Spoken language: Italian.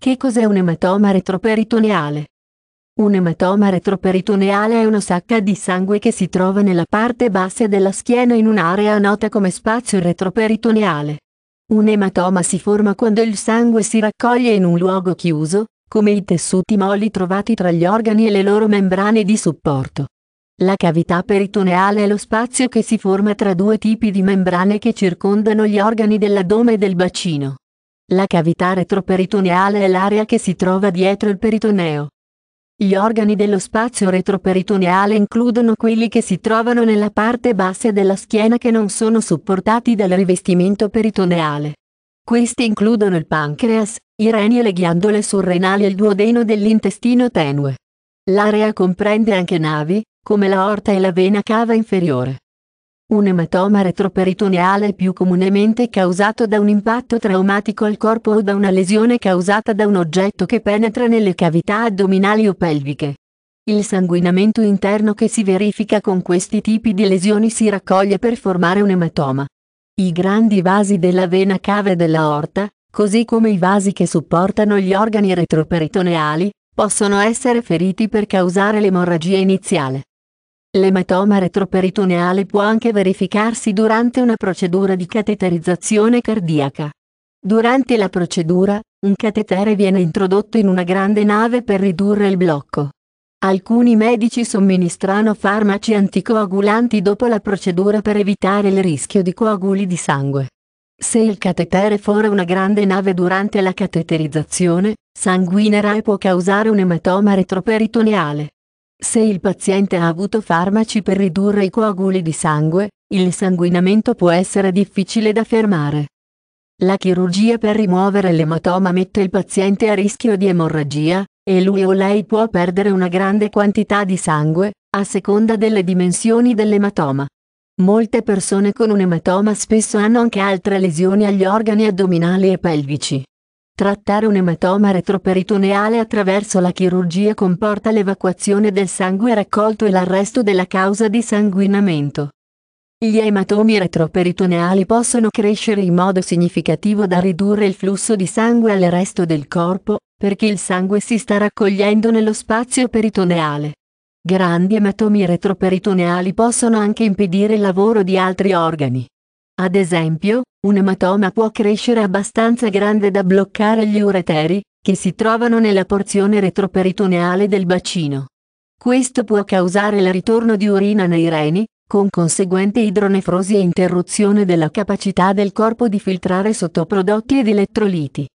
Che cos'è un ematoma retroperitoneale? Un ematoma retroperitoneale è una sacca di sangue che si trova nella parte bassa della schiena in un'area nota come spazio retroperitoneale. Un ematoma si forma quando il sangue si raccoglie in un luogo chiuso, come i tessuti molli trovati tra gli organi e le loro membrane di supporto. La cavità peritoneale è lo spazio che si forma tra due tipi di membrane che circondano gli organi dell'addome e del bacino. La cavità retroperitoneale è l'area che si trova dietro il peritoneo. Gli organi dello spazio retroperitoneale includono quelli che si trovano nella parte bassa della schiena che non sono supportati dal rivestimento peritoneale. Questi includono il pancreas, i reni e le ghiandole surrenali e il duodeno dell'intestino tenue. L'area comprende anche navi, come la aorta e la vena cava inferiore. Un ematoma retroperitoneale è più comunemente causato da un impatto traumatico al corpo o da una lesione causata da un oggetto che penetra nelle cavità addominali o pelviche. Il sanguinamento interno che si verifica con questi tipi di lesioni si raccoglie per formare un ematoma. I grandi vasi della vena cava e dell'aorta, così come i vasi che supportano gli organi retroperitoneali, possono essere feriti per causare l'emorragia iniziale. L'ematoma retroperitoneale può anche verificarsi durante una procedura di cateterizzazione cardiaca. Durante la procedura, un catetere viene introdotto in una grande nave per ridurre il blocco. Alcuni medici somministrano farmaci anticoagulanti dopo la procedura per evitare il rischio di coaguli di sangue. Se il catetere fora una grande nave durante la cateterizzazione, sanguinerà e può causare un ematoma retroperitoneale. Se il paziente ha avuto farmaci per ridurre i coaguli di sangue, il sanguinamento può essere difficile da fermare. La chirurgia per rimuovere l'ematoma mette il paziente a rischio di emorragia, e lui o lei può perdere una grande quantità di sangue, a seconda delle dimensioni dell'ematoma. Molte persone con un ematoma spesso hanno anche altre lesioni agli organi addominali e pelvici. Trattare un ematoma retroperitoneale attraverso la chirurgia comporta l'evacuazione del sangue raccolto e l'arresto della causa di sanguinamento. Gli ematomi retroperitoneali possono crescere in modo significativo da ridurre il flusso di sangue al resto del corpo, perché il sangue si sta raccogliendo nello spazio peritoneale. Grandi ematomi retroperitoneali possono anche impedire il lavoro di altri organi. Ad esempio, un ematoma può crescere abbastanza grande da bloccare gli ureteri, che si trovano nella porzione retroperitoneale del bacino. Questo può causare il ritorno di urina nei reni, con conseguente idronefrosi e interruzione della capacità del corpo di filtrare sottoprodotti ed elettroliti.